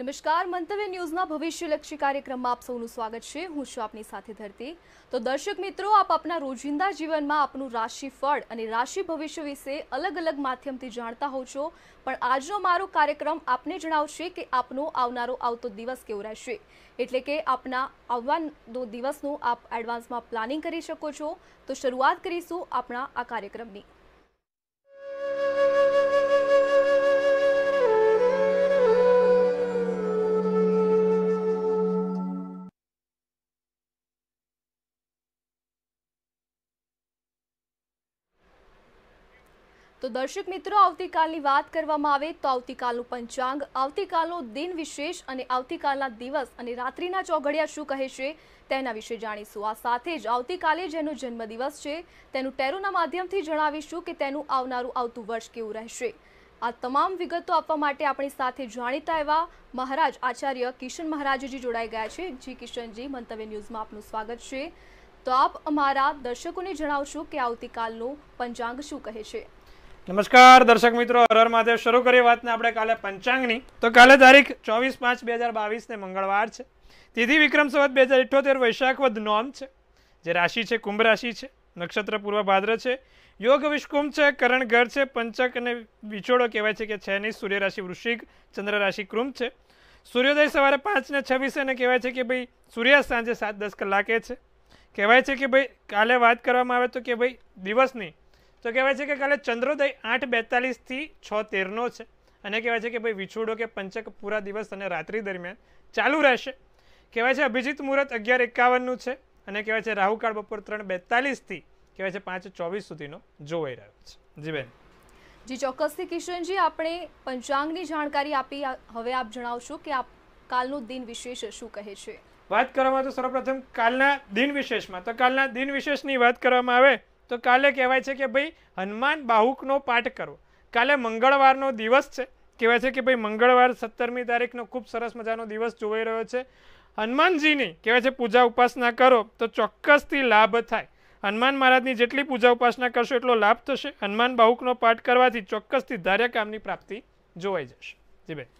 નમસ્કાર મંતવ્ય ન્યૂઝના ભવિષ્યલક્ષી કાર્યક્રમમાં આપ સૌનું સ્વાગત છે હું છું આપની સાથે ધરતી તો દર્શક મિત્રો આપ આપના રોજિંદા જીવનમાં આપનું રાશિફળ અને રાશિ ભવિષ્ય વિશે અલગ અલગ માધ્યમથી જાણતા હો છો પણ આજનો મારો કાર્યક્રમ આપને જણાવશે કે આપનો આવનારો આવતો દિવસ કેવો રહેશે એટલે કે આપના આવવાનો દિવસનું આપ એડવાન્સમાં પ્લાનિંગ કરી શકો છો તો શરૂઆત કરીશું આપણા આ કાર્યક્રમની દર્શક મિત્રો આવતીકાલની વાત કરવામાં આવે તો આવતીકાલનું પંચાંગ આવતીકાલનો દિન વિશેષ અને આવતીકાલના દિવસ અને રાત્રિના ચોઘડિયા શું કહે છે તેના વિશે જાણીશું આ સાથે જ આવતીકાલે જેનો જન્મદિવસ છે તેનું ટેરોના માધ્યમથી જણાવીશું કે તેનું આવનારું આવતું વર્ષ કેવું રહેશે આ તમામ વિગતો આપવા માટે આપણી સાથે જાણીતા એવા મહારાજ આચાર્ય કિશન મહારાજજી જોડાઈ ગયા છે જી કિશનજી મંતવ્ય ન્યૂઝમાં આપનું સ્વાગત છે તો આપ અમારા દર્શકોને જણાવશો કે આવતીકાલનું પંચાંગ શું કહે છે નમસ્કાર દર્શક મિત્રો હરર માથે શરૂ કરીએ વાતને આપણે કાલે પંચાંગની તો કાલે તારીખ ચોવીસ પાંચ બે હજાર બાવીસને મંગળવાર છે તિથિ વિક્રમ સંવત બે હજાર ઇઠ્ઠોતેર વૈશાખ વદ નોમ છે જે રાશિ છે કુંભ રાશિ છે નક્ષત્ર પૂર્વ ભાદ્ર છે યોગ વિષ્કુંભ છે કરણ ઘર છે પંચક અને વિછોડો કહેવાય છે કે છે નહીં સૂર્ય રાશિ વૃશ્ચિક ચંદ્ર રાશિ કુંભ છે સૂર્યોદય સવારે પાંચને છવ્વીસે અને કહેવાય છે કે ભાઈ સૂર્ય સાંજે સાત દસ કલાકે છે કહેવાય છે કે ભાઈ કાલે વાત કરવામાં આવે તો કે ભાઈ દિવસની તો કહેવાય છે કે કાલે ચંદ્રોદય આઠ બેતાલીસથી છ તેરનો છે અને કહેવાય છે કે ભાઈ વિછોડો કે પંચક પૂરા દિવસ અને રાત્રિ દરમિયાન ચાલુ રહેશે કહેવાય છે અભિજીત મુહૂર્ત અગિયાર એકાવનનું છે અને કહેવાય છે રાહુકાળ બપોર ત્રણ બેતાલીસથી કહેવાય છે પાંચ ચોવીસ સુધીનો જોવાઈ રહ્યો છે જી બેન જી ચોક્કસથી કિશનજી આપણે પંચાંગની જાણકારી આપી હવે આપ જણાવશો કે આપ કાલનો દિન વિશેષ શું કહે છે વાત કરવામાં તો સર્વપ્રથમ કાલના દિન વિશેષમાં તો કાલના દિન વિશેષની વાત કરવામાં આવે તો કાલે કહેવાય છે કે ભાઈ હનુમાન બાહુકનો પાઠ કરો કાલે મંગળવારનો દિવસ છે કહેવાય છે કે ભાઈ મંગળવાર સત્તરમી તારીખનો ખૂબ સરસ મજાનો દિવસ જોવાઈ રહ્યો છે હનુમાનજીની કહેવાય છે પૂજા ઉપાસના કરો તો ચોક્કસથી લાભ થાય હનુમાન મહારાજની જેટલી પૂજા ઉપાસના કરશો એટલો લાભ થશે હનુમાન બાહુકનો પાઠ કરવાથી ચોક્કસથી ધાર્યા કામની પ્રાપ્તિ જોવાઈ જશે જી બેન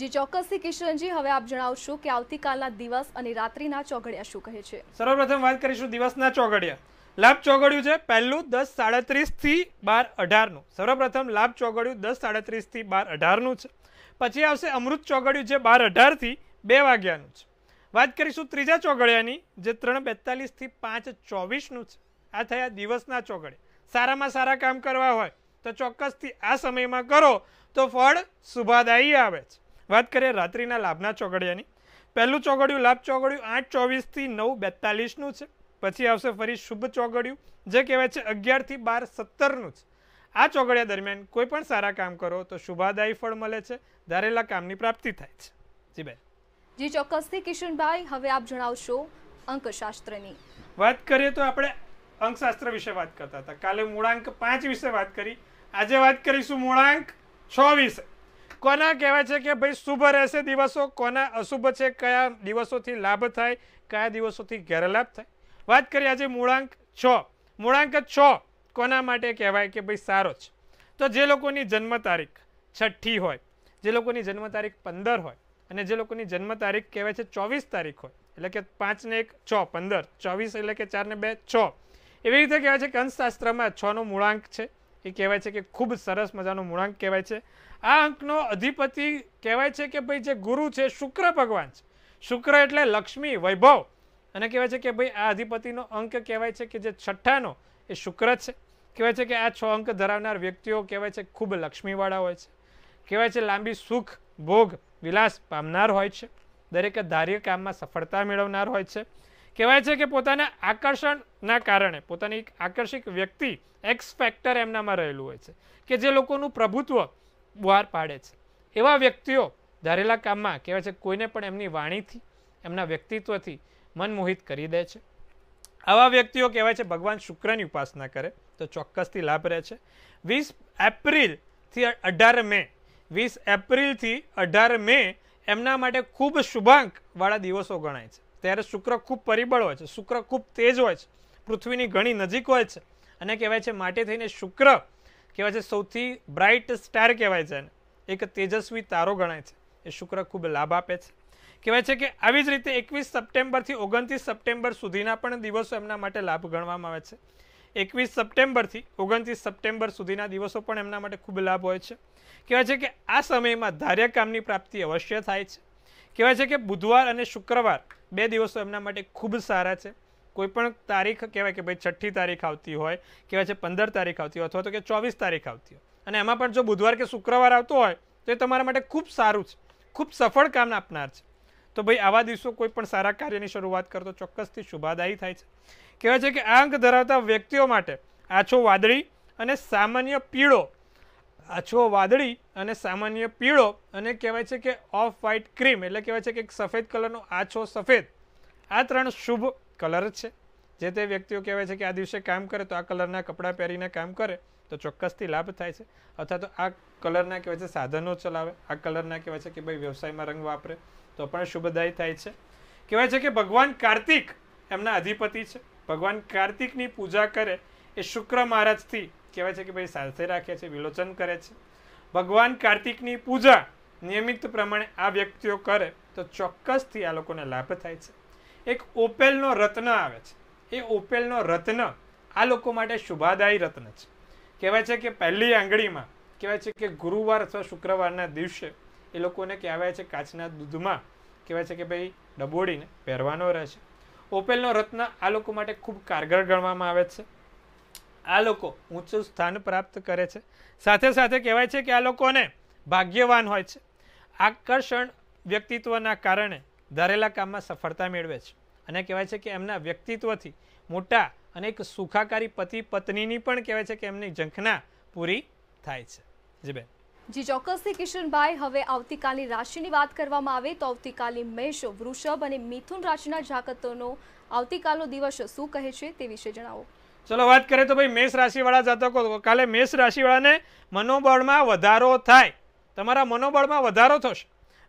જી ચોક્કસથી કિશનજી હવે આપ જણાવશો કે આવતીકાલના દિવસ અને રાત્રિના ચોઘડિયા શું કહે છે સર્વપ્રથમ વાત કરીશું દિવસના ચોઘડિયા લાભ ચોગડ્યું છે પહેલું દસ સાડત્રીસથી બાર અઢારનું સર્વપ્રથમ લાભ ચોગડ્યું દસ સાડત્રીસથી બાર અઢારનું છે પછી આવશે અમૃત ચોગડ્યું છે બાર અઢારથી બે વાગ્યાનું છે વાત કરીશું ત્રીજા ચોગડિયાની જે ત્રણ બેતાલીસથી પાંચ ચોવીસનું છે આ થયા દિવસના ચોગડે સારામાં સારા કામ કરવા હોય તો ચોક્કસથી આ સમયમાં કરો તો ફળ શુભાદાયી આવે છે વાત કરીએ રાત્રિના લાભના ચોગડિયાની પહેલું ચોગડિયું લાભ ચોગડિયું આઠ ચોવીસથી નવ બેતાલીસનું છે પછી આવશે ફરી શુભ ચોગડિયું જે કહેવાય છે અગિયારથી બાર સત્તરનું જ આ ચોગડિયા દરમિયાન કોઈ પણ સારા કામ કરો તો શુભાદાયી ફળ મળે છે ધારેલા કામની પ્રાપ્તિ થાય છે જી બેન જી ચોક્કસથી કિશનભાઈ હવે આપ જણાવશો અંકશાસ્ત્રની વાત કરીએ તો આપણે અંકશાસ્ત્ર વિશે વાત કરતા હતા કાલે મૂળાંક પાંચ વિશે વાત કરી આજે વાત કરીશું મૂળાંક છ વિશે કોના કહેવાય છે કે ભાઈ શુભ રહેશે દિવસો કોના અશુભ છે કયા દિવસોથી લાભ થાય કયા દિવસોથી ગેરલાભ થાય વાત કરીએ આજે મૂળાંક છ મૂળાંક છ કોના માટે કહેવાય કે ભાઈ સારો જ તો જે લોકોની જન્મ તારીખ છઠ્ઠી હોય જે લોકોની જન્મ તારીખ પંદર હોય અને જે લોકોની જન્મ તારીખ કહેવાય છે ચોવીસ તારીખ હોય એટલે કે પાંચને એક છ પંદર ચોવીસ એટલે કે ચારને બે છ એવી રીતે કહેવાય છે કે અંશશાસ્ત્રમાં છનો મૂળાંક છે એ કહેવાય છે કે ખૂબ સરસ મજાનો મૂળાંક કહેવાય છે આ અંકનો અધિપતિ કહેવાય છે કે ભાઈ જે ગુરુ છે શુક્ર ભગવાન છે શુક્ર એટલે લક્ષ્મી વૈભવ અને કહેવાય છે કે ભાઈ આ અધિપતિનો અંક કહેવાય છે કે જે છઠ્ઠાનો એ શુક્ર છે કહેવાય છે કે આ છ અંક ધરાવનાર વ્યક્તિઓ કહેવાય છે ખૂબ લક્ષ્મીવાળા હોય છે કહેવાય છે લાંબી સુખ ભોગ વિલાસ પામનાર હોય છે દરેક ધાર્ય કામમાં સફળતા મેળવનાર હોય છે કહેવાય છે કે પોતાના આકર્ષણના કારણે પોતાની એક આકર્ષિક વ્યક્તિ એક્સ ફેક્ટર એમનામાં રહેલું હોય છે કે જે લોકોનું પ્રભુત્વ બહાર પાડે છે એવા વ્યક્તિઓ ધારેલા કામમાં કહેવાય છે કોઈને પણ એમની વાણીથી એમના વ્યક્તિત્વથી મનમોહિત કરી દે છે આવા વ્યક્તિઓ કહેવાય છે ભગવાન શુક્રની ઉપાસના કરે તો ચોક્કસથી લાભ રહે છે વીસ એપ્રિલથી અઢાર મે વીસ એપ્રિલથી અઢાર મે એમના માટે ખૂબ શુભાંકવાળા દિવસો ગણાય છે ત્યારે શુક્ર ખૂબ પરિબળ હોય છે શુક્ર ખૂબ તેજ હોય છે પૃથ્વીની ઘણી નજીક હોય છે અને કહેવાય છે માટે થઈને શુક્ર કહેવાય છે સૌથી બ્રાઇટ સ્ટાર કહેવાય છે એક તેજસ્વી તારો ગણાય છે એ શુક્ર ખૂબ લાભ આપે છે કહેવાય છે કે આવી જ રીતે એકવીસ સપ્ટેમ્બરથી ઓગણત્રીસ સપ્ટેમ્બર સુધીના પણ દિવસો એમના માટે લાભ ગણવામાં આવે છે એકવીસ સપ્ટેમ્બરથી ઓગણત્રીસ સપ્ટેમ્બર સુધીના દિવસો પણ એમના માટે ખૂબ લાભ હોય છે કહેવાય છે કે આ સમયમાં ધાર્ય કામની પ્રાપ્તિ અવશ્ય થાય છે કહેવાય છે કે બુધવાર અને શુક્રવાર બે દિવસો એમના માટે ખૂબ સારા છે કોઈ પણ તારીખ કહેવાય કે ભાઈ છઠ્ઠી તારીખ આવતી હોય કહેવાય છે પંદર તારીખ આવતી હોય અથવા તો કે ચોવીસ તારીખ આવતી હોય અને એમાં પણ જો બુધવાર કે શુક્રવાર આવતો હોય તો એ તમારા માટે ખૂબ સારું છે ખૂબ સફળ કામ આપનાર છે તો ભાઈ આવા દિવસો કોઈ પણ સારા કાર્યની શરૂઆત કરતો ચોક્કસથી શુભાદાયી થાય છે કહેવાય છે કે આ અંક ધરાવતા વ્યક્તિઓ માટે આછો વાદળી અને સામાન્ય પીળો આછો વાદળી અને સામાન્ય પીળો અને કહેવાય છે કે ઓફ વ્હાઇટ ક્રીમ એટલે કહેવાય છે કે એક સફેદ કલરનો આછો સફેદ આ ત્રણ શુભ કલર છે જે તે વ્યક્તિઓ કહેવાય છે કે આ દિવસે કામ કરે તો આ કલરના કપડાં પહેરીને કામ કરે તો ચોક્કસથી લાભ થાય છે અથવા તો આ કલરના કહેવાય છે સાધનો ચલાવે આ કલરના કહેવાય છે કે ભાઈ વ્યવસાયમાં રંગ વાપરે તો પણ શુભદાયી થાય છે કહેવાય છે કે ભગવાન કાર્તિક એમના અધિપતિ છે ભગવાન કાર્તિકની પૂજા કરે એ શુક્ર મહારાજથી કહેવાય છે કે ભાઈ સાથે રાખે છે વિલોચન કરે છે ભગવાન કાર્તિકની પૂજા નિયમિત પ્રમાણે આ વ્યક્તિઓ કરે તો ચોક્કસથી આ લોકોને લાભ થાય છે એક ઓપેલનો રત્ન આવે છે એ ઓપેલનો રત્ન આ લોકો માટે શુભાદાયી રત્ન છે કહેવાય છે કે પહેલી આંગળીમાં કહેવાય છે કે ગુરુવાર અથવા શુક્રવારના દિવસે એ લોકોને કહેવાય છે કાચના દૂધમાં કહેવાય છે કે ભાઈ ડબોડીને પહેરવાનો રહે છે ઓપેલનો રત્ન આ લોકો માટે ખૂબ કારગર ગણવામાં આવે છે આ લોકો ઊંચું સ્થાન પ્રાપ્ત કરે છે સાથે સાથે કહેવાય છે કે આ લોકોને ભાગ્યવાન હોય છે આકર્ષણ વ્યક્તિત્વના કારણે ધારેલા કામમાં સફળતા મેળવે છે અને કહેવાય છે કે એમના વ્યક્તિત્વથી મોટા અને એક સુખાકારી પતિ પત્નીની પણ કહેવાય છે કે એમની ઝંખના પૂરી થાય છે જી બેન જી ચોક્કસથી કિશનભાઈ હવે આવતીકાલની રાશિની વાત કરવામાં આવે તો આવતીકાલની મેષ વૃષભ અને મિથુન રાશિના જાતકોનો આવતીકાલનો દિવસ શું કહે છે તે વિશે જણાવો ચલો વાત કરીએ તો ભાઈ મેષ રાશિવાળા જાતકો કાલે મેષ રાશિવાળાને મનોબળમાં વધારો થાય તમારા મનોબળમાં વધારો થશે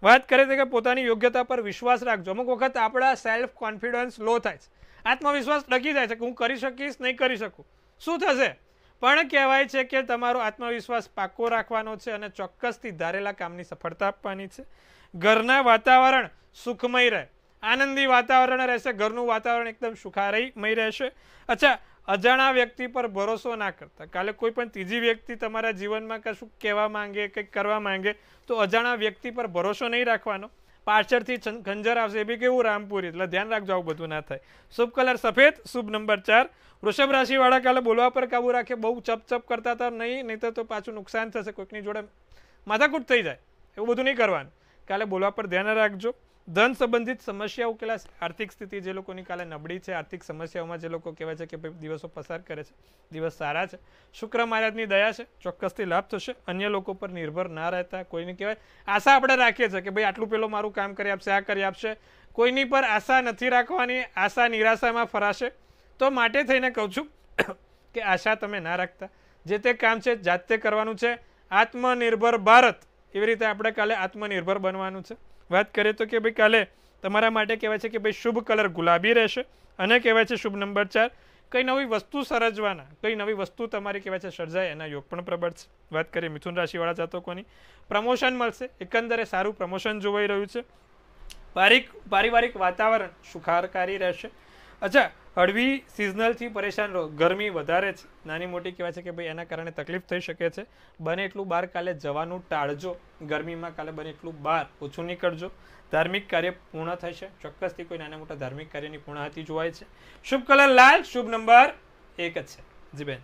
વાત કરીએ તો કે પોતાની યોગ્યતા પર વિશ્વાસ રાખજો અમુક વખત આપણા સેલ્ફ કોન્ફિડન્સ લો થાય છે આત્મવિશ્વાસ ડકી જાય છે કે હું કરી શકીશ નહીં કરી શકું શું થશે પણ કહેવાય છે કે તમારો આત્મવિશ્વાસ પાકો રાખવાનો છે અને ચોક્કસથી ધારેલા કામની સફળતા આપવાની છે ઘરના વાતાવરણ સુખમય રહે આનંદી વાતાવરણ રહેશે ઘરનું વાતાવરણ એકદમ સુખારયમય રહેશે અચ્છા અજાણા વ્યક્તિ પર ભરોસો ના કરતા કાલે કોઈ પણ ત્રીજી વ્યક્તિ તમારા જીવનમાં કશું કહેવા માંગે કંઈક કરવા માંગે તો અજાણા વ્યક્તિ પર ભરોસો નહીં રાખવાનો પાછળથી ખંજર આવશે એ બી કેવું રામપુરી એટલે ધ્યાન રાખજો આવું બધું ના થાય શુભ કલર સફેદ શુભ નંબર ચાર વૃષભ રાશિવાળા કાલે બોલવા પર કાબુ રાખે બહુ ચપ ચપ કરતા હતા નહીં નહીં તો પાછું નુકસાન થશે કોઈકની જોડે માથાકૂટ થઈ જાય એવું બધું નહીં કરવાનું કાલે બોલવા પર ધ્યાન રાખજો ધન સંબંધિત સમસ્યા ઉકેલાશે આર્થિક સ્થિતિ જે લોકોની કાલે નબળી છે આર્થિક સમસ્યાઓમાં જે લોકો કહેવાય છે કે ભાઈ દિવસો પસાર કરે છે દિવસ સારા છે શુક્ર મહારાજની દયા છે ચોક્કસથી લાભ થશે અન્ય લોકો પર નિર્ભર ના રહેતા કોઈને કહેવાય આશા આપણે રાખીએ છીએ કે ભાઈ આટલું પેલું મારું કામ કરી આપશે આ કરી આપશે કોઈની પર આશા નથી રાખવાની આશા નિરાશામાં ફરાશે તો માટે થઈને કહું છું કે આશા તમે ના રાખતા જે તે કામ છે જાતે કરવાનું છે આત્મનિર્ભર ભારત એવી રીતે આપણે કાલે આત્મનિર્ભર બનવાનું છે વાત કરીએ તો કે ભાઈ કાલે તમારા માટે કહેવાય છે કે ભાઈ શુભ કલર ગુલાબી રહેશે અને કહેવાય છે શુભ નંબર ચાર કઈ નવી વસ્તુ સર્જવાના કઈ નવી વસ્તુ તમારી કહેવાય છે સર્જાય એના યોગ પણ પ્રબળ છે વાત કરીએ મિથુન રાશિવાળા જાતકોની પ્રમોશન મળશે એકંદરે સારું પ્રમોશન જોવાઈ રહ્યું છે પારિક પારિવારિક વાતાવરણ સુખારકારી રહેશે અચ્છા હળવી સિઝનલથી પરેશાન રહો ગરમી વધારે છે નાની મોટી કહેવાય છે કે ભાઈ એના કારણે તકલીફ થઈ શકે છે બને એટલું બહાર કાલે જવાનું ટાળજો ગરમીમાં કાલે બને એટલું બહાર ઓછું નીકળજો ધાર્મિક કાર્ય પૂર્ણ થશે ચોક્કસથી કોઈ નાના મોટા ધાર્મિક કાર્યની પૂર્ણાહતિ જોવાય છે શુભ કલર લાલ શુભ નંબર એક જ છે જી બેન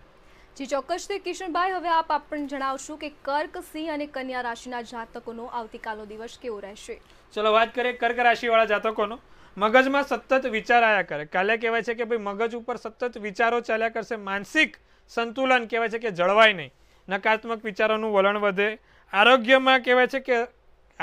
જી ચોક્કસથી કિશનભાઈ હવે આપ આપણને જણાવશું કે કર્ક સિંહ અને કન્યા રાશિના જાતકોનો આવતીકાલનો દિવસ કેવો રહેશે ચલો વાત કરીએ કર્ક રાશિવાળા જાતકોનો મગજમાં સતત વિચાર વિચારાયા કરે કાલે કહેવાય છે કે ભાઈ મગજ ઉપર સતત વિચારો ચાલ્યા કરશે માનસિક સંતુલન કહેવાય છે કે જળવાય નહીં નકારાત્મક વિચારોનું વલણ વધે આરોગ્યમાં કહેવાય છે કે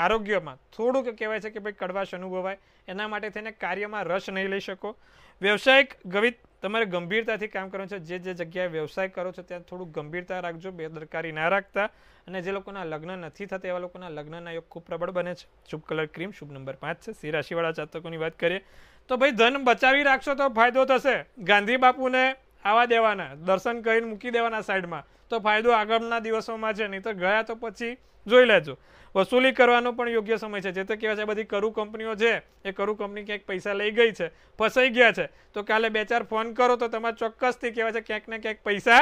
આરોગ્યમાં થોડુંક કહેવાય છે કે ભાઈ કડવાશ અનુભવાય એના માટે થઈને કાર્યમાં રસ નહીં લઈ શકો વ્યવસાયિક ગવિત તમારે ગંભીરતાથી કામ કરવાનું છે જે જે જગ્યાએ વ્યવસાય કરો છો ત્યાં થોડુંક ગંભીરતા રાખજો બેદરકારી ના રાખતા અને જે લોકોના લગ્ન નથી થતા એવા લોકોના લગ્નના યોગ ખૂબ પ્રબળ બને છે શુભ કલર ક્રીમ શુભ નંબર પાંચ છે સી રાશિવાળા જાતકોની વાત કરીએ તો ભાઈ ધન બચાવી રાખશો તો ફાયદો થશે ગાંધી બાપુને આવા દેવાના દર્શન કરીને મૂકી દેવાના સાઈડમાં તો ફાયદો આગળના દિવસોમાં છે નહીં તો ગયા તો પછી જોઈ લેજો વસૂલી કરવાનો પણ યોગ્ય સમય છે જે તે કહેવાય છે બધી કરું કંપનીઓ છે એ કરું કંપની ક્યાંક પૈસા લઈ ગઈ છે ફસાઈ ગયા છે તો કાલે બે ચાર ફોન કરો તો તમારે ચોક્કસથી કહેવાય છે ક્યાંક ને ક્યાંક પૈસા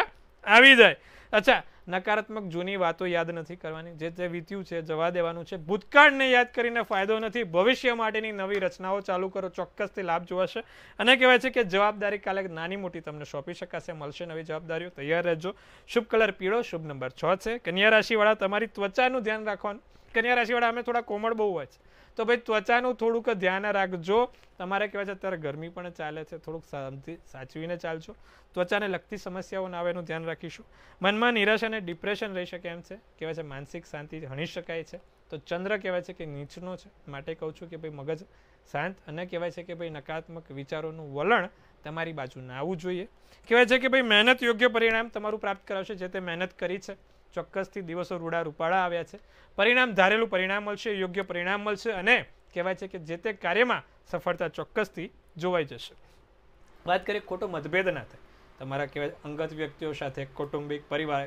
આવી જાય અચ્છા નકારાત્મક જૂની વાતો યાદ નથી કરવાની જે જે વીત્યું છે જવા દેવાનું છે ભૂતકાળને યાદ કરીને ફાયદો નથી ભવિષ્ય માટેની નવી રચનાઓ ચાલુ કરો ચોક્કસથી લાભ જોવાશે અને કહેવાય છે કે જવાબદારી કાલે નાની મોટી તમને સોંપી શકાશે મળશે નવી જવાબદારીઓ તૈયાર રહેજો શુભ કલર પીળો શુભ નંબર છ છે કન્યા રાશિવાળા તમારી ત્વચાનું ધ્યાન રાખવાનું કન્યા રાશિવાળા અમે થોડા કોમળ બહુ હોય છે તો ભાઈ ત્વચાનું થોડુંક ધ્યાન રાખજો તમારે કહેવાય છે અત્યારે ગરમી પણ ચાલે છે થોડુંક સાચવીને ચાલશો ત્વચાને લગતી સમસ્યાઓ ના આવે એનું ધ્યાન રાખીશું મનમાં નિરાશ અને ડિપ્રેશન રહી શકે એમ છે કહેવાય છે માનસિક શાંતિ હણી શકાય છે તો ચંદ્ર કહેવાય છે કે નીચનો છે માટે કહું છું કે ભાઈ મગજ શાંત અને કહેવાય છે કે ભાઈ નકારાત્મક વિચારોનું વલણ તમારી બાજુ ના આવવું જોઈએ કહેવાય છે કે ભાઈ મહેનત યોગ્ય પરિણામ તમારું પ્રાપ્ત કરાવશે જે તે મહેનત કરી છે ચોક્કસથી દિવસો રૂડા રૂપાળા આવ્યા છે પરિણામ ધારેલું પરિણામ મળશે યોગ્ય પરિણામ મળશે અને કહેવાય છે કે જે તે કાર્યમાં સફળતા ચોક્કસથી જોવાઈ જશે વાત કરીએ ખોટો મતભેદ ના થાય તમારા કહેવાય અંગત વ્યક્તિઓ સાથે કૌટુંબિક પરિવાર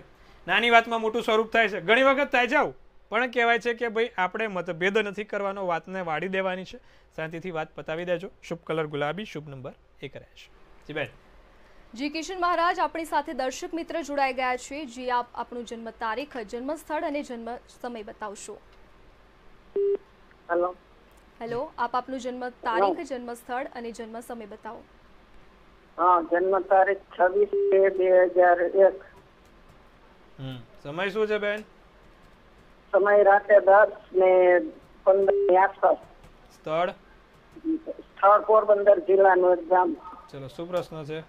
નાની વાતમાં મોટું સ્વરૂપ થાય છે ઘણી વખત થાય જાવ પણ કહેવાય છે કે ભાઈ આપણે મતભેદ નથી કરવાનો વાતને વાળી દેવાની છે શાંતિથી વાત પતાવી દેજો શુભ કલર ગુલાબી શુભ નંબર એક રહેશે જી બેન જી કિશન મહારાજ આપણી સાથે દર્શક મિત્ર જોડાઈ ગયા છે જી આપ આપણું જન્મ તારીખ જન્મ સ્થળ અને જન્મ સમય બતાવશો હેલો હેલો આપ આપનું જન્મ તારીખ જન્મ સ્થળ અને જન્મ સમય બતાવો હા જન્મ તારીખ છવ્વીસ બે બે એક સમય શું છે બેન સમય રાતે દસ ને પંદર ની આસપાસ સ્થળ સ્થળ પોરબંદર જિલ્લાનું ગામ ચલો શું પ્રશ્ન છે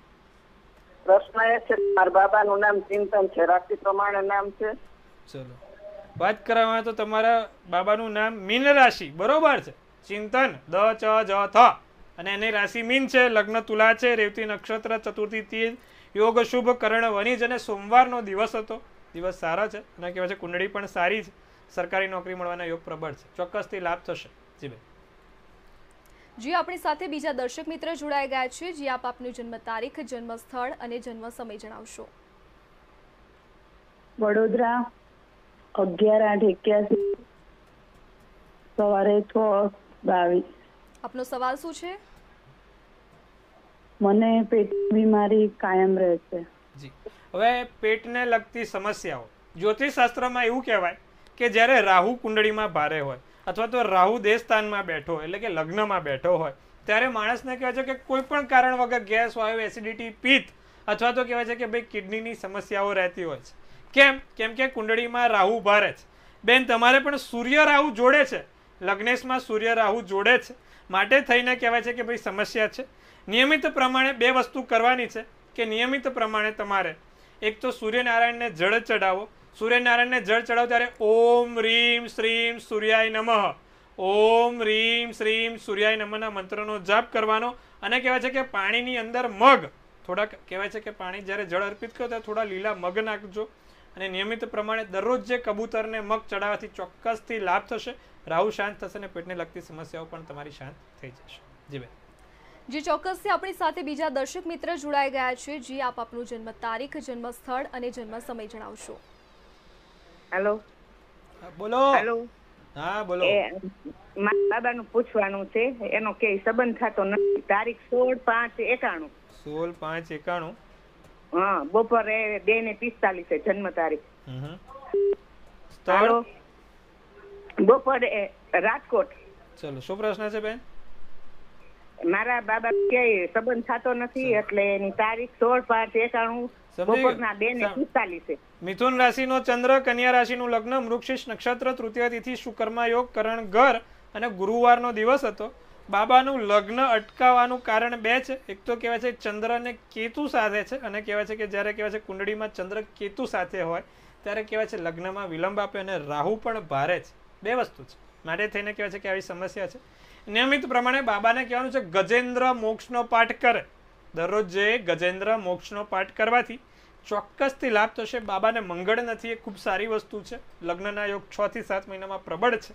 પ્રશ્ન એ છે મારા બાબાનું નામ ચિંતન છે રાશિ પ્રમાણે નામ છે ચલો વાત કરવામાં તો તમારા બાબાનું નામ મીન રાશિ બરોબર છે ચિંતન દ ચ જ થ અને એની રાશિ મીન છે લગ્ન તુલા છે રેવતી નક્ષત્ર ચતુર્થી તીજ યોગ શુભ કર્ણ વનિજ અને સોમવારનો દિવસ હતો દિવસ સારો છે અને કહેવાય છે કુંડળી પણ સારી છે સરકારી નોકરી મળવાના યોગ પ્રબળ છે ચોક્કસથી લાભ થશે જી ભાઈ જે આપણી સાથે બીજા દર્શક મિત્ર જોડાઈ ગયા છે જે આપ આપનું જન્મ તારીખ જન્મ સ્થળ અને જન્મ સમય જણાવશો વડોદરા અગિયાર આઠ એક્યાસી સવારે છ બાવીસ આપનો સવાલ શું છે મને પેટ બીમારી કાયમ રહે છે જી હવે પેટને લગતી સમસ્યાઓ જ્યોતિષ શાસ્ત્રમાં એવું કહેવાય કે જ્યારે રાહુ કુંડળીમાં ભારે હોય અથવા તો રાહુ દેહસ્થાનમાં બેઠો હોય એટલે કે લગ્નમાં બેઠો હોય ત્યારે માણસને કહેવાય છે કે કોઈ પણ કારણ વગર ગેસ વાયુ એસિડિટી પિત્ત અથવા તો કહેવાય છે કે ભાઈ કિડનીની સમસ્યાઓ રહેતી હોય છે કેમ કેમ કે કુંડળીમાં રાહુ ભારે છે બેન તમારે પણ સૂર્ય રાહુ જોડે છે લગ્નેશમાં સૂર્ય રાહુ જોડે છે માટે થઈને કહેવાય છે કે ભાઈ સમસ્યા છે નિયમિત પ્રમાણે બે વસ્તુ કરવાની છે કે નિયમિત પ્રમાણે તમારે એક તો સૂર્યનારાયણને જળ ચડાવો સૂર્યનારાયણને જળ ચડાવ ત્યારે ઓમ રીમ શ્રીમ સૂર્યાય નમઃ ઓમ રીમ શ્રીમ સૂર્યાય નમના મંત્રનો જાપ કરવાનો અને કહેવાય છે કે પાણીની અંદર મગ થોડાક કહેવાય છે કે પાણી જ્યારે જળ અર્પિત કરો ત્યારે થોડા લીલા મગ નાખજો અને નિયમિત પ્રમાણે દરરોજ જે કબૂતરને મગ ચડાવવાથી ચોક્કસથી લાભ થશે રાહુ શાંત થશે અને પેટને લગતી સમસ્યાઓ પણ તમારી શાંત થઈ જશે જી બેન જે ચોક્કસથી આપણી સાથે બીજા દર્શક મિત્ર જોડાઈ ગયા છે જે આપ આપનું જન્મ તારીખ જન્મ સ્થળ અને જન્મ સમય જણાવશો હેલો બોલો હેલો હા બોલો એ મારા બાબાનું પૂછવાનું છે એનો કે સંબંધ થતો નથી તારીખ સોળ પાંચ એકાણું સોળ પાંચ એકાણું હા બપોરે બે ને પિસ્તાલીસે જન્મ તારીખ હેલો બપોરે રાજકોટ ચલો શું પ્રશ્ન છે બેન મારા બાબા ક્યાંય સંબંધ થતો નથી એટલે એની તારીખ સોળ પાંચ એકાણું મિથુન રાશિનો ચંદ્ર કન્યા રાશિનું લગ્ન મૃક્ષિષ નક્ષત્ર તૃતીય તિથિ શુકર્મા યોગ કરણ ઘર અને ગુરુવારનો દિવસ હતો બાબાનું લગ્ન અટકાવવાનું કારણ બે છે એક તો કહેવાય છે ચંદ્ર અને કેતુ સાથે છે અને કહેવાય છે કે જ્યારે કહેવાય છે કુંડળીમાં ચંદ્ર કેતુ સાથે હોય ત્યારે કહેવાય છે લગ્નમાં વિલંબ આપે અને રાહુ પણ ભારે છે બે વસ્તુ છે માટે થઈને કહેવાય છે કે આવી સમસ્યા છે નિયમિત પ્રમાણે બાબાને કહેવાનું છે ગજેન્દ્ર મોક્ષનો પાઠ કરે દરરોજ જે ગજેન્દ્ર મોક્ષનો પાઠ કરવાથી ચોક્કસથી લાભ થશે બાબાને મંગળ નથી એ ખૂબ સારી વસ્તુ છે લગ્નના યોગ છ થી સાત મહિનામાં પ્રબળ છે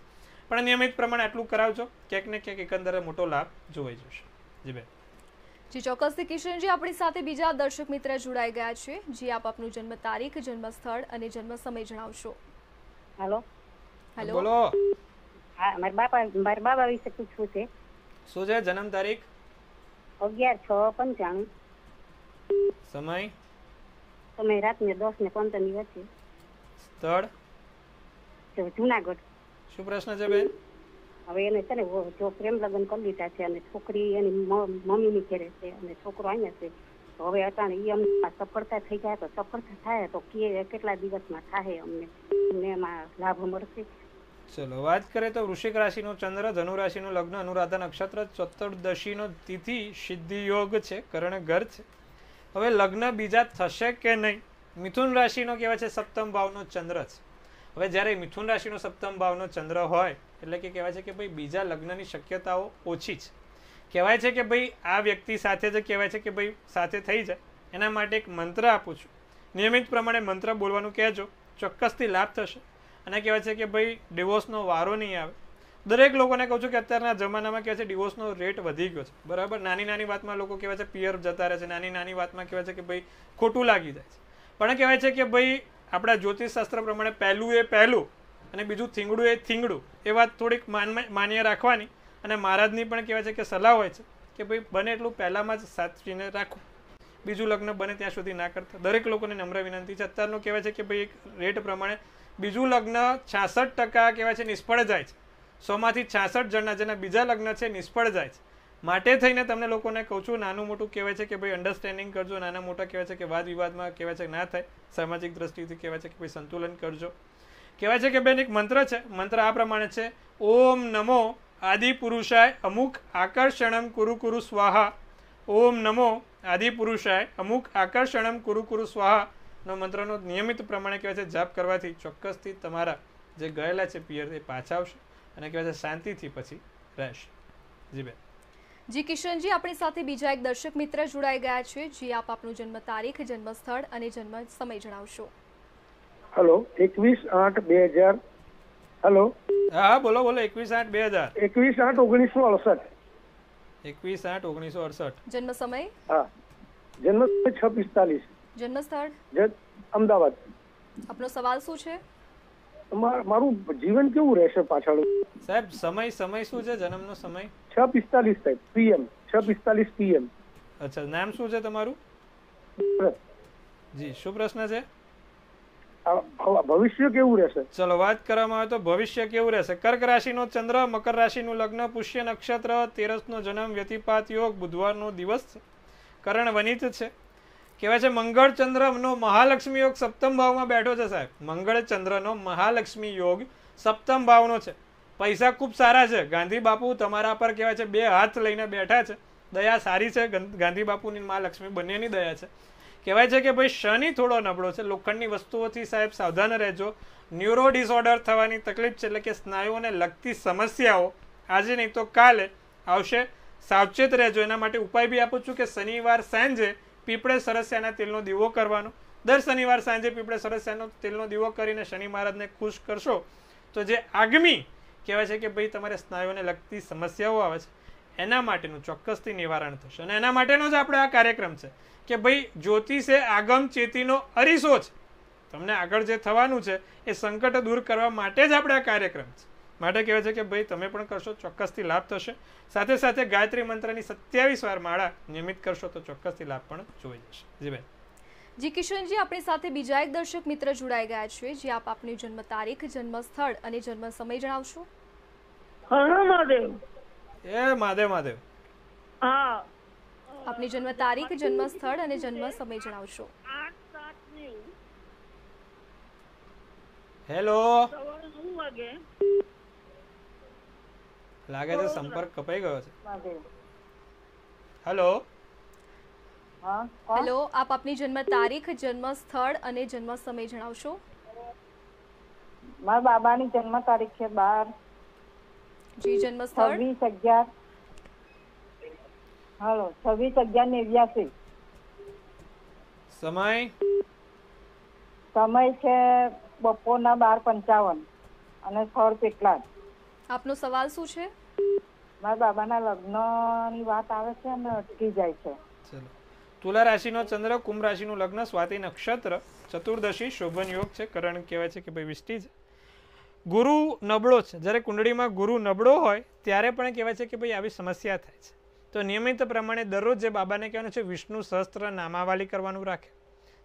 પણ નિયમિત પ્રમાણે આટલું કરાવજો ક્યાંક ને ક્યાંક એકંદરે મોટો લાભ જોવાઈ જશે જી બેન જી ચોક્કસથી કિશનજી આપણી સાથે બીજા દર્શક મિત્ર જોડાઈ ગયા છે જી આપ આપનું જન્મ તારીખ જન્મ સ્થળ અને જન્મ સમય જણાવશો હેલો હેલો બોલો હા મારા બાપા મારા બાબા વિશે પૂછવું છે શું છે જન્મ તારીખ અગિયાર છ પંચાણું સમય સમય રાતને દસ ને પંદર ની વચ્ચે સ્થળ જુનાગઢ શું પ્રશ્ન છે બેન હવે એને છે ને જો પ્રેમ લગ્ન કરી લીધા છે અને છોકરી એની મમ્મી ની ઘેરે છે અને છોકરો અહીંયા છે હવે અટાણે એ અમને સફળતા થઈ જાય તો સફળતા થાય તો કે કેટલા દિવસમાં થાય અમને અમને એમાં લાભ મળશે ચલો વાત કરીએ તો વૃશ્ચિક રાશિનો ચંદ્ર ધનુ લગ્ન અનુરાધા નક્ષત્ર ચતુર્દશીનો તિથિ સિદ્ધિ યોગ છે કરણ ઘર છે હવે લગ્ન બીજા થશે કે નહીં મિથુન રાશિનો કહેવાય છે સપ્તમ ભાવનો ચંદ્ર છે હવે જ્યારે મિથુન રાશિનો સપ્તમ ભાવનો ચંદ્ર હોય એટલે કે કહેવાય છે કે ભાઈ બીજા લગ્નની શક્યતાઓ ઓછી છે કહેવાય છે કે ભાઈ આ વ્યક્તિ સાથે જ કહેવાય છે કે ભાઈ સાથે થઈ જાય એના માટે એક મંત્ર આપું છું નિયમિત પ્રમાણે મંત્ર બોલવાનું કહેજો ચોક્કસથી લાભ થશે અને કહેવાય છે કે ભાઈ ડિવોર્સનો વારો નહીં આવે દરેક લોકોને કહું છું કે અત્યારના જમાનામાં કહેવાય છે ડિવોર્સનો રેટ વધી ગયો છે બરાબર નાની નાની વાતમાં લોકો કહેવાય છે પિયર જતા રહે છે નાની નાની વાતમાં કહેવાય છે કે ભાઈ ખોટું લાગી જાય છે પણ કહેવાય છે કે ભાઈ આપણા જ્યોતિષશાસ્ત્ર પ્રમાણે પહેલું એ પહેલું અને બીજું થીંગડું એ થીંગડું એ વાત થોડીક માન્ય રાખવાની અને મહારાજની પણ કહેવાય છે કે સલાહ હોય છે કે ભાઈ બને એટલું પહેલાંમાં જ સાચવીને રાખવું બીજું લગ્ન બને ત્યાં સુધી ના કરતા દરેક લોકોને નમ્ર વિનંતી છે અત્યારનું કહેવાય છે કે ભાઈ એક રેટ પ્રમાણે બીજું લગ્ન છાસઠ ટકા કહેવાય છે નિષ્ફળ જાય છે સોમાંથી છાસઠ જણના જેના બીજા લગ્ન છે નિષ્ફળ જાય છે માટે થઈને તમને લોકોને કહું છું નાનું મોટું કહેવાય છે કે ભાઈ અન્ડરસ્ટેન્ડિંગ કરજો નાના મોટા કહેવાય છે કે વાદ વિવાદમાં કહેવાય છે ના થાય સામાજિક દ્રષ્ટિથી કહેવાય છે કે ભાઈ સંતુલન કરજો કહેવાય છે કે બેન એક મંત્ર છે મંત્ર આ પ્રમાણે છે ઓમ નમો આદિ પુરુષાય અમુક આકર્ષણમ કુરુ કુરુ સ્વાહા ઓમ નમો આદિ પુરુષાય અમુક આકર્ષણમ કુરુ કુરુ સ્વાહા નો મંત્રનો નિયમિત પ્રમાણે કહેવાય છે જાપ કરવાથી ચોક્કસથી તમારા જે ગયેલા છે પિયર એ પાછા આવશે અને કહેવાય છે શાંતિથી પછી રહેશે જી બેન જી કિશનજી આપણી સાથે બીજા એક દર્શક મિત્ર જોડાઈ ગયા છે જે આપ આપનું જન્મ તારીખ જન્મ સ્થળ અને જન્મ સમય જણાવશો હેલો એકવીસ આઠ બે હજાર હેલો હા બોલો બોલો એકવીસ આઠ બે હજાર એકવીસ આઠ ઓગણીસો અડસઠ એકવીસ આઠ ઓગણીસો અડસઠ જન્મ સમય હા જન્મ સમય જન્મસ્થળ અમદાવાદ આપનો સવાલ શું છે મારું જીવન કેવું રહેશે પાછળ સાહેબ સમય સમય શું છે જન્મનો સમય છ પિસ્તાલીસ સાહેબ પીએમ છ પિસ્તાલીસ પીએમ અચ્છા નામ શું છે તમારું જી શું પ્રશ્ન છે ભવિષ્ય કેવું રહેશે ચલો વાત કરવામાં આવે તો ભવિષ્ય કેવું રહેશે કર્ક રાશિનો ચંદ્ર મકર રાશિનું લગ્ન પુષ્ય નક્ષત્ર તેરસનો જન્મ વ્યતિપાત યોગ બુધવારનો દિવસ કરણ વનિત છે કહેવાય છે મંગળ ચંદ્રનો મહાલક્ષ્મી યોગ સપ્તમ ભાવમાં બેઠો છે સાહેબ મંગળ ચંદ્રનો મહાલક્ષ્મી યોગ સપ્તમ ભાવનો છે પૈસા ખૂબ સારા છે ગાંધી બાપુ તમારા પર કહેવાય છે બે હાથ લઈને બેઠા છે દયા સારી છે ગાંધી બાપુની મા બંનેની દયા છે કહેવાય છે કે ભાઈ શનિ થોડો નબળો છે લોખંડની વસ્તુઓથી સાહેબ સાવધાન રહેજો ન્યુરો ડિસઓર્ડર થવાની તકલીફ છે એટલે કે સ્નાયુઓને લગતી સમસ્યાઓ આજે નહીં તો કાલે આવશે સાવચેત રહેજો એના માટે ઉપાય બી આપું છું કે શનિવાર સાંજે પીપળે સરસ્યાના તેલનો દીવો કરવાનો દર શનિવાર સાંજે પીપળે સરસ્યાનો તેલનો દીવો કરીને શનિ મહારાજને ખુશ કરશો તો જે આગમી કહેવાય છે કે ભાઈ તમારે સ્નાયુઓને લગતી સમસ્યાઓ આવે છે એના માટેનું ચોક્કસથી નિવારણ થશે અને એના માટેનો જ આપણે આ કાર્યક્રમ છે કે ભાઈ જ્યોતિષે આગમ ચેતીનો અરીસો છે તમને આગળ જે થવાનું છે એ સંકટ દૂર કરવા માટે જ આપણે આ કાર્યક્રમ છે માટે કહેવાય છે કે ભાઈ તમે પણ કરશો ચોક્કસથી લાભ થશે સાથે સાથે ગાયત્રી મંત્રની સત્યાવીસ વાર માળા નિયમિત કરશો તો ચોક્કસથી લાભ પણ જોઈ જશે જી બેન જી કિશનજી આપણી સાથે બીજા એક દર્શક મિત્ર જોડાઈ ગયા છે જે આપ આપની જન્મ તારીખ જન્મ સ્થળ અને જન્મ સમય જણાવશો મહાદેવ એ મહાદેવ મહાદેવ હા આપની જન્મ તારીખ જન્મ સ્થળ અને જન્મ સમય જણાવશો હેલો લાગે છે સંપર્ક કપાઈ ગયો છે હેલો હેલો આપ આપની જન્મ તારીખ જન્મ સ્થળ અને જન્મ સમય જણાવશો મારા બાબાની જન્મ તારીખ છે 12 જી જન્મ સ્થળ 26 11 હેલો 26 11 સમય સમય છે બપોરના 12:55 અને સ્થળ પેટલાદ આપનો સવાલ શું છે મારા બાબાના લગ્નની વાત આવે છે અને અટકી જાય છે ચલો તુલા રાશિનો ચંદ્ર કુંભ રાશિનું લગ્ન સ્વાતિ નક્ષત્ર ચતુર્દશી શોભન યોગ છે કરણ કહેવાય છે કે ભાઈ વિષ્ટિ છે ગુરુ નબળો છે જ્યારે કુંડળીમાં ગુરુ નબળો હોય ત્યારે પણ કહેવાય છે કે ભાઈ આવી સમસ્યા થાય છે તો નિયમિત પ્રમાણે દરરોજ જે બાબાને કહેવાનું છે વિષ્ણુ સહસ્ત્ર નામાવાલી કરવાનું રાખે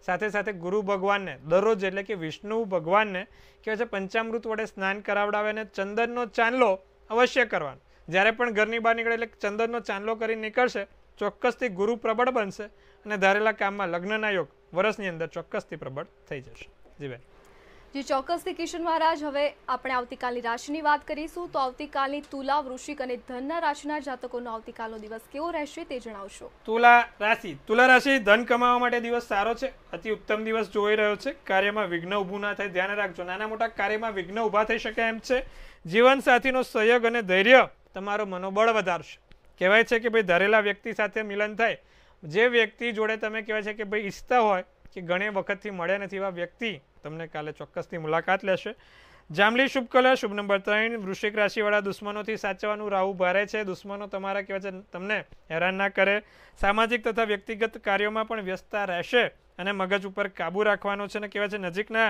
સાથે સાથે ગુરુ ભગવાનને દરરોજ એટલે કે વિષ્ણુ ભગવાનને કહેવાય છે પંચામૃત વડે સ્નાન કરાવડાવે અને ચંદનનો ચાંદલો અવશ્ય કરવાનો જ્યારે પણ ઘરની બહાર નીકળે એટલે ચંદનનો ચાંદલો કરી નીકળશે ચોક્કસથી ગુરુ પ્રબળ બનશે અને ધારેલા કામમાં લગ્નના યોગ વર્ષની અંદર ચોક્કસથી પ્રબળ થઈ જશે જી બેન જે ચોક્કસથી કિશન મહારાજ હવે આપણે આવતીકાલની રાશિની વાત કરીશું તો આવતીકાલની તુલા વૃશ્ચિક અને ધનના રાશિના જાતકોનો આવતીકાલનો દિવસ કેવો રહેશે તે જણાવશો તુલા રાશિ તુલા રાશિ ધન કમાવા માટે દિવસ સારો છે અતિ ઉત્તમ દિવસ જોઈ રહ્યો છે કાર્યમાં વિઘ્ન ઊભું ના થાય ધ્યાન રાખજો નાના મોટા કાર્યમાં વિઘ્ન ઊભા થઈ શકે એમ છે જીવનસાથીનો સહયોગ અને ધૈર્ય તમારો મનોબળ વધારશે કહેવાય છે કે ભાઈ ધરેલા વ્યક્તિ સાથે મિલન થાય જે વ્યક્તિ જોડે તમે કહેવાય છે કે ભાઈ ઈચ્છતા હોય કે ઘણી વખતથી મળ્યા નથી એવા વ્યક્તિ તમને કાલે ચોક્કસથી મુલાકાત લેશે જાંબલી શુભ કલર શુભ નંબર ત્રણ વૃશ્ચિક રાશિવાળા દુશ્મનોથી સાચવાનું રાહુ ભારે છે દુશ્મનો તમારા કહેવાય છે તમને હેરાન ના કરે સામાજિક તથા વ્યક્તિગત કાર્યોમાં પણ વ્યસ્તતા રહેશે અને મગજ ઉપર કાબૂ રાખવાનો છે અને કહેવાય છે નજીકના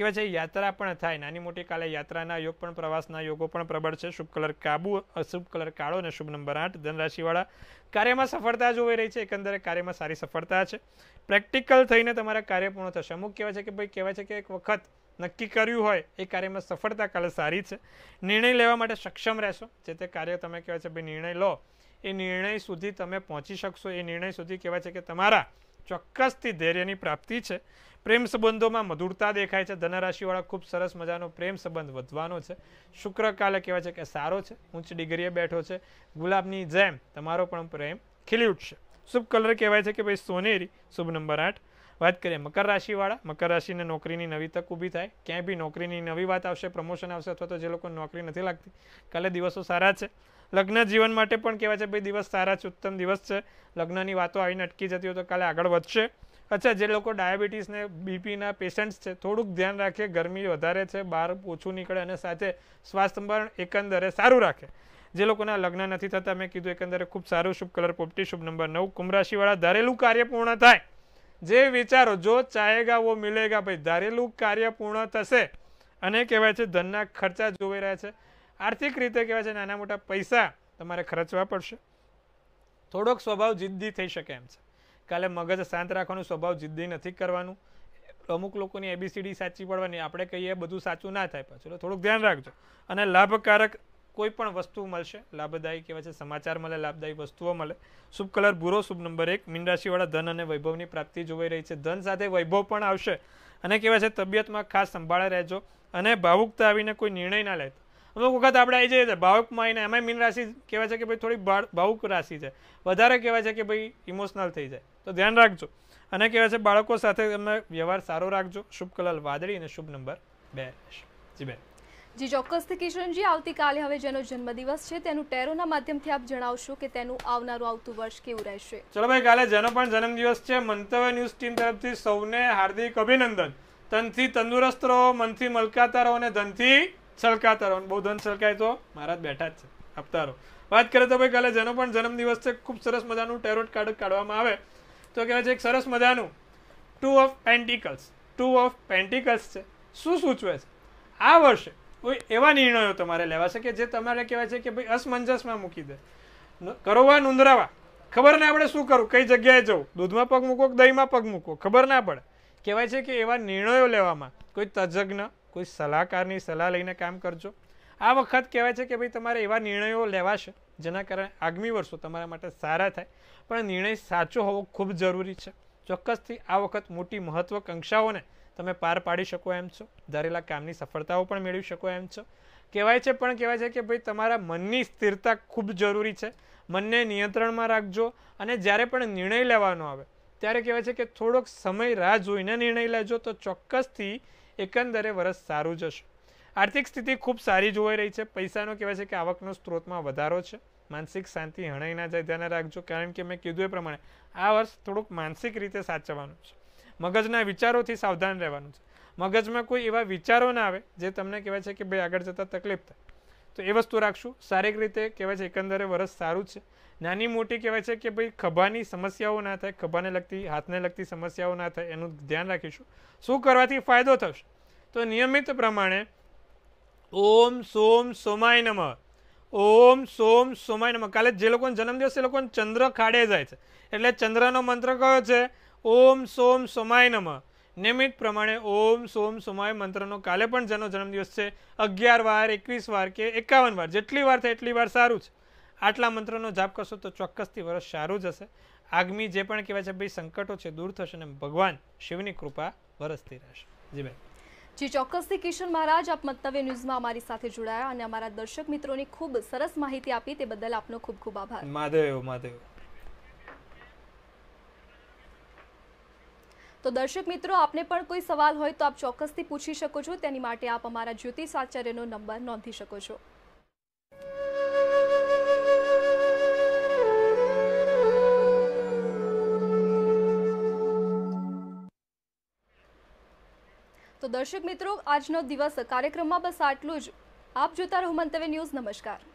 કહેવાય છે યાત્રા પણ થાય નાની મોટી કાલે યાત્રાના યોગ પણ પ્રવાસના યોગો પણ પ્રબળ છે શુભ કલર કાબુ અશુભ કલર કાળો અને શુભ નંબર આઠ ધનરાશિવાળા કાર્યમાં સફળતા જોવાઈ રહી છે એકંદરે કાર્યમાં સારી સફળતા છે પ્રેક્ટિકલ થઈને તમારા કાર્ય પૂર્ણ થશે અમુક કહેવાય છે કે ભાઈ કહેવાય છે કે એક વખત નક્કી કર્યું હોય એ કાર્યમાં સફળતા કાલે સારી છે નિર્ણય લેવા માટે સક્ષમ રહેશો જે તે કાર્ય તમે કહેવાય છે ભાઈ નિર્ણય લો એ નિર્ણય સુધી તમે પહોંચી શકશો એ નિર્ણય સુધી કહેવાય છે કે તમારા ચોક્કસથી ધૈર્યની પ્રાપ્તિ છે પ્રેમ સંબંધોમાં મધુરતા દેખાય છે ધનરાશિવાળા ખૂબ સરસ મજાનો પ્રેમ સંબંધ વધવાનો છે શુક્ર કાલે કહેવાય છે કે સારો છે ઊંચ ડિગ્રીએ બેઠો છે ગુલાબની જેમ તમારો પણ પ્રેમ ખીલી ઉઠશે શુભ કલર કહેવાય છે કે ભાઈ સોનેરી શુભ નંબર આઠ વાત કરીએ મકર રાશિવાળા મકર રાશિને નોકરીની નવી તક ઊભી થાય ક્યાંય બી નોકરીની નવી વાત આવશે પ્રમોશન આવશે અથવા તો જે લોકો નોકરી નથી લાગતી કાલે દિવસો સારા છે લગ્ન જીવન માટે પણ કહેવાય છે ભાઈ દિવસ સારા છે ઉત્તમ દિવસ છે લગ્નની વાતો આવીને અટકી જતી હોય તો કાલે આગળ વધશે અચ્છા જે લોકો ડાયાબિટીસને બીપીના પેશન્ટ્સ છે થોડુંક ધ્યાન રાખે ગરમી વધારે છે બહાર ઓછું નીકળે અને સાથે શ્વાસ એકંદરે સારું રાખે જે લોકોના લગ્ન નથી થતા મેં કીધું એકંદરે ખૂબ સારું શુભ કલર પોપટી શુભ નંબર નવ કુંભરાશીવાળા ધારેલું કાર્ય પૂર્ણ થાય જે વિચારો જો ચાહેગા વો મિલેગા ભાઈ ધારેલું કાર્ય પૂર્ણ થશે અને કહેવાય છે ધનના ખર્ચા જોવાઈ રહ્યા છે આર્થિક રીતે કહેવાય છે નાના મોટા પૈસા તમારે ખર્ચવા પડશે થોડોક સ્વભાવ જિદ્દી થઈ શકે એમ છે કાલે મગજ શાંત રાખવાનું સ્વભાવ જિદ્દી નથી કરવાનું અમુક લોકોની એબીસીડી સાચી પડવાની આપણે કહીએ બધું સાચું ના થાય પાછું થોડુંક ધ્યાન રાખજો અને લાભકારક કોઈ પણ વસ્તુ મળશે લાભદાયી કહેવાય છે સમાચાર મળે લાભદાયી વસ્તુઓ મળે શુભ કલર ભૂરો શુભ નંબર એક મીન રાશિવાળા ધન અને વૈભવની પ્રાપ્તિ જોવાઈ રહી છે ધન સાથે વૈભવ પણ આવશે અને કહેવાય છે તબિયતમાં ખાસ સંભાળે રહેજો અને ભાવુકતા આવીને કોઈ નિર્ણય ના લેતા અમુક વખત આપણે આવી જઈએ ભાવકમાં આવીને એમાં મીન રાશિ કહેવાય છે કે ભાઈ થોડી ભાવુક રાશિ છે વધારે કહેવાય છે કે ભાઈ ઇમોશનલ થઈ જાય તો ધ્યાન રાખજો અને કહેવાય છે બાળકો સાથે તમે વ્યવહાર સારો રાખજો શુભ કલર વાદળી અને શુભ નંબર બે જી બેન જી ચોક્કસથી કિશનજી આવતીકાલે હવે જેનો જન્મદિવસ છે તેનું ટેરોના માધ્યમથી આપ જણાવશો કે તેનું આવનારું આવતું વર્ષ કેવું રહેશે ચલો ભાઈ કાલે જેનો પણ જન્મદિવસ છે મંતવ્ય ન્યૂઝ ટીમ તરફથી સૌને હાર્દિક અભિનંદન તનથી તંદુરસ્ત રહો મનથી મલકાતા રહો અને ધનથી સળકાતા રહો બોધન ધન તો મારા જ બેઠા જ છે આપતા વાત કરે તો ભાઈ કાલે જેનો પણ જન્મદિવસ છે ખૂબ સરસ મજાનું ટેરોટ કાર્ડ કાઢવામાં આવે તો કહેવાય છે એક સરસ મજાનું two of pentacles two of pentacles છે શું સૂચવે છે આ વર્ષે કોઈ એવા નિર્ણયો તમારે લેવા છે કે જે તમારે કહેવાય છે કે ભાઈ અસમંજસમાં મૂકી દે કરોવા નુંદરાવા ખબર ના આપણે શું કરવું કઈ જગ્યાએ જવું દૂધમાં પગ મૂકો દહીંમાં પગ મૂકો ખબર ના પડે કહેવાય છે કે એવા નિર્ણયો લેવામાં કોઈ તજજ્ઞ કોઈ સલાહકારની સલાહ લઈને કામ કરજો આ વખત કહેવાય છે કે ભાઈ તમારે એવા નિર્ણયો લેવાશે જેના કારણે આગામી વર્ષો તમારા માટે સારા થાય પણ નિર્ણય સાચો હોવો ખૂબ જરૂરી છે ચોક્કસથી આ વખત મોટી મહત્ત્વાકાંક્ષાઓને તમે પાર પાડી શકો એમ છો ધારેલા કામની સફળતાઓ પણ મેળવી શકો એમ છો કહેવાય છે પણ કહેવાય છે કે ભાઈ તમારા મનની સ્થિરતા ખૂબ જરૂરી છે મનને નિયંત્રણમાં રાખજો અને જ્યારે પણ નિર્ણય લેવાનો આવે ત્યારે કહેવાય છે કે થોડોક સમય રાહ જોઈને નિર્ણય લેજો તો ચોક્કસથી એકંદરે વરસ સારું જશે આર્થિક સ્થિતિ ખૂબ સારી જોવાઈ રહી છે પૈસાનો કહેવાય છે કે આવકનો સ્ત્રોતમાં વધારો છે માનસિક શાંતિ હણાઈ ના જાય ધ્યાન રાખજો કારણ કે મેં કીધું એ પ્રમાણે આ વર્ષ થોડુંક માનસિક રીતે સાચવવાનું છે મગજના વિચારોથી સાવધાન રહેવાનું છે મગજમાં કોઈ એવા વિચારો ના આવે જે તમને કહેવાય છે કે ભાઈ આગળ જતાં તકલીફ થાય તો એ વસ્તુ રાખશું શારીરિક રીતે કહેવાય છે એકંદરે વરસ સારું છે નાની મોટી કહેવાય છે કે ભાઈ ખભાની સમસ્યાઓ ના થાય ખભાને લગતી હાથને લગતી સમસ્યાઓ ના થાય એનું ધ્યાન રાખીશું શું કરવાથી ફાયદો થશે તો નિયમિત પ્રમાણે ઓમ સોમ સોમાય નમ ઓમ સોમ સોમાય નમ કાલે જે લોકોનો જન્મદિવસ એ લોકોને ચંદ્ર ખાડે જાય છે એટલે ચંદ્રનો મંત્ર કયો છે ઓમ સોમ સોમાય નમઃ નિયમિત પ્રમાણે ઓમ સોમ સોમાય મંત્રનો કાલે પણ જેનો જન્મદિવસ છે અગિયાર વાર એકવીસ વાર કે એકાવન વાર જેટલી વાર થાય એટલી વાર સારું છે આટલા મંત્રનો જાપ કરશો તો ચોક્કસથી વર્ષ સારું જ હશે આગમી જે પણ કહેવાય છે ભાઈ સંકટો છે દૂર થશે અને ભગવાન શિવની કૃપા વરસતી રહેશે જી બેન જી ચોક્કસથી કિશન મહારાજ આપ મંતવ્ય ન્યૂઝમાં અમારી સાથે જોડાયા અને અમારા દર્શક મિત્રોની ખૂબ સરસ માહિતી આપી તે બદલ આપનો ખૂબ ખૂબ આભાર માધવ મહાદેવ તો દર્શક મિત્રો આપને પણ કોઈ સવાલ હોય તો આપ ચોક્કસથી પૂછી શકો છો તેની માટે આપ અમારા જ્યોતિષ આચાર્યનો નંબર નોંધી શકો છો તો દર્શક મિત્રો આજનો દિવસ કાર્યક્રમમાં બસ આટલું જ આપ જોતા રહો મંતવ્ય ન્યૂઝ નમસ્કાર